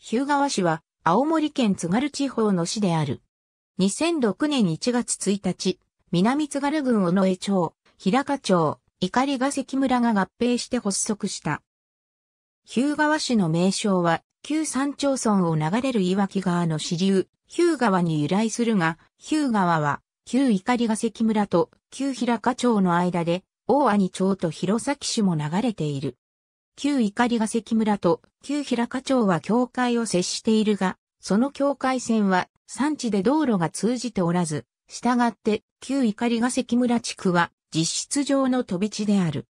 日向川市は、青森県津軽地方の市である。2006年1月1日、南津軽郡尾上町、平賀町、碇ヶ関村が合併して発足した。日向川市の名称は、旧山町村を流れる岩木川の支流、日向川に由来するが、日向川は、旧碇ヶ関村と旧平賀町の間で、大兄町と弘前市も流れている。旧りが関村と旧平賀町は境界を接しているが、その境界線は山地で道路が通じておらず、従って旧りが関村地区は実質上の飛び地である。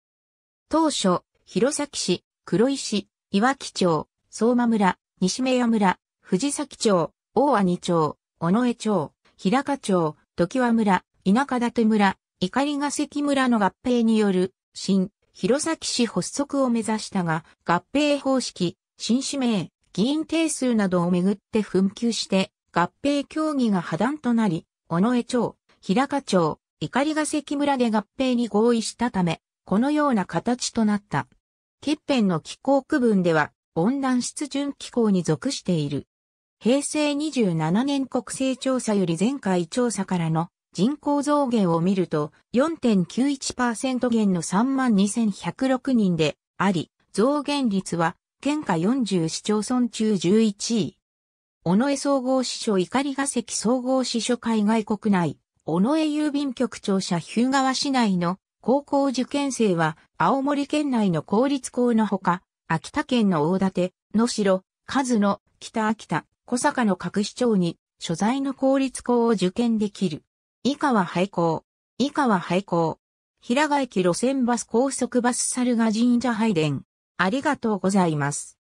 当初、弘前市、黒石、岩木町、相馬村、西目屋村、藤崎町、大仁町、尾上町、平賀町、時和村、田舎館村、りが関村の合併による、新、弘前市発足を目指したが、合併方式、新指名、議員定数などをめぐって紛糾して、合併協議が破断となり、尾上町、平賀町、碇ヶ関村で合併に合意したため、このような形となった。欠片の気候区分では、温暖湿潤気候に属している。平成27年国勢調査より前回調査からの人口増減を見ると4.91%減の32,106人であり、増減率は県下40市町村中11位。尾上総合支所りヶ関総合支所海外国内、尾上郵便局庁舎日向市内の高校受験生は青森県内の公立校のほか、秋田県の大館、野城、数野、北秋田、小坂の各市町に所在の公立校を受験できる。以下は廃校。以下は廃校。平賀駅路線バス高速バス猿ヶ神社拝殿。ありがとうございます。